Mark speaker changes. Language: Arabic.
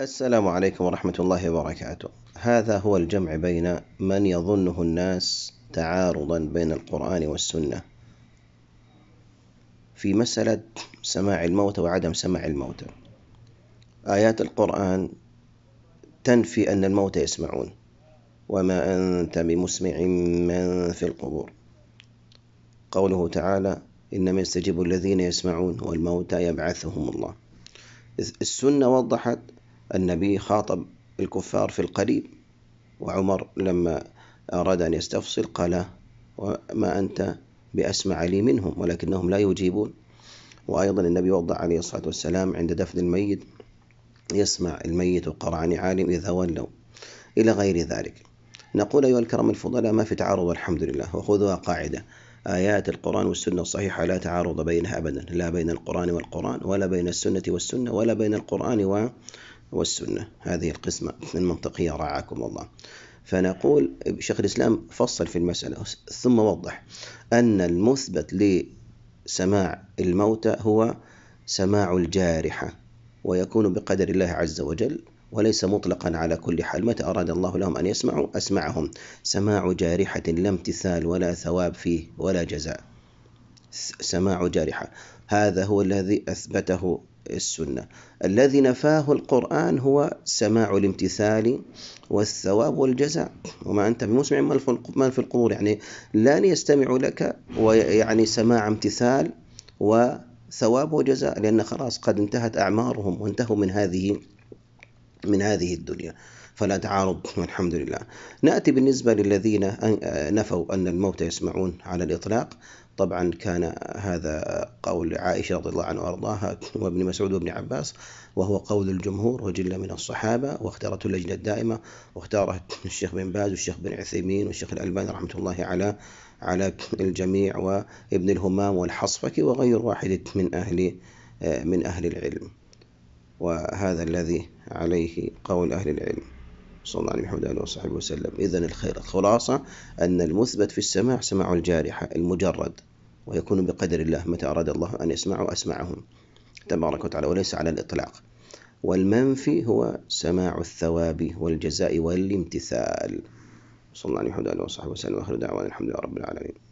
Speaker 1: السلام عليكم ورحمة الله وبركاته. هذا هو الجمع بين من يظنه الناس تعارضا بين القرآن والسنة في مسألة سماع الموتى وعدم سماع الموتى. آيات القرآن تنفي أن الموتى يسمعون، وما أنت بمسمع من في القبور. قوله تعالى: إنما يستجيب الذين يسمعون والموتى يبعثهم الله. السنة وضحت النبي خاطب الكفار في القريب وعمر لما أراد أن يستفصل قال وما أنت بأسمع لي منهم ولكنهم لا يجيبون وأيضا النبي وضع عليه الصلاة والسلام عند دفن الميت يسمع الميت قرعني عالم إذا ولوا إلى غير ذلك نقول أيها الكرام الفضلاء ما في تعارض الحمد لله وخذوها قاعدة آيات القرآن والسنة الصحيحة لا تعارض بينها أبدا لا بين القرآن والقرآن ولا بين السنة والسنة ولا بين القرآن والسنة هذه القسمة المنطقية رعاكم الله فنقول شيخ الإسلام فصل في المسألة ثم وضح أن المثبت لسماع الموتى هو سماع الجارحة ويكون بقدر الله عز وجل وليس مطلقا على كل حال متى أراد الله لهم أن يسمعوا أسمعهم سماع جارحة لا امتثال ولا ثواب فيه ولا جزاء سماع جارحة هذا هو الذي أثبته السنة الذي نفاه القرآن هو سماع الامتثال والثواب والجزاء وما أنت بمسمع من في القبور يعني لن يستمع لك ويعني سماع امتثال وثواب وجزاء لأن خلاص قد انتهت أعمارهم وانتهوا من هذه من هذه الدنيا فلا تعارض والحمد لله نأتي بالنسبة للذين نفوا أن الموت يسمعون على الإطلاق طبعا كان هذا قول عائشة رضي الله عنها وأرضاها وابن مسعود وابن عباس وهو قول الجمهور وجل من الصحابة واختارته اللجنة الدائمة واختاره الشيخ بن باز والشيخ بن عثيمين والشيخ الألباني رحمة الله على على الجميع وابن الهمام والحصفكي وغير واحد من أهل من أهل العلم وهذا الذي عليه قول أهل العلم صلى الله عليه وسلم وصحبه وسلم إذا الخير الخلاصة أن المثبت في السماع سماع الجارحة المجرد ويكون بقدر الله متى أراد الله أن يسمعه أسمعهم تبارك وتعالى وليس على الإطلاق والمنفي هو سماع الثواب والجزاء والامتثال صلى الله عليه وسلم وصحبه وسلم وآخر دعوانا الحمد لله رب العالمين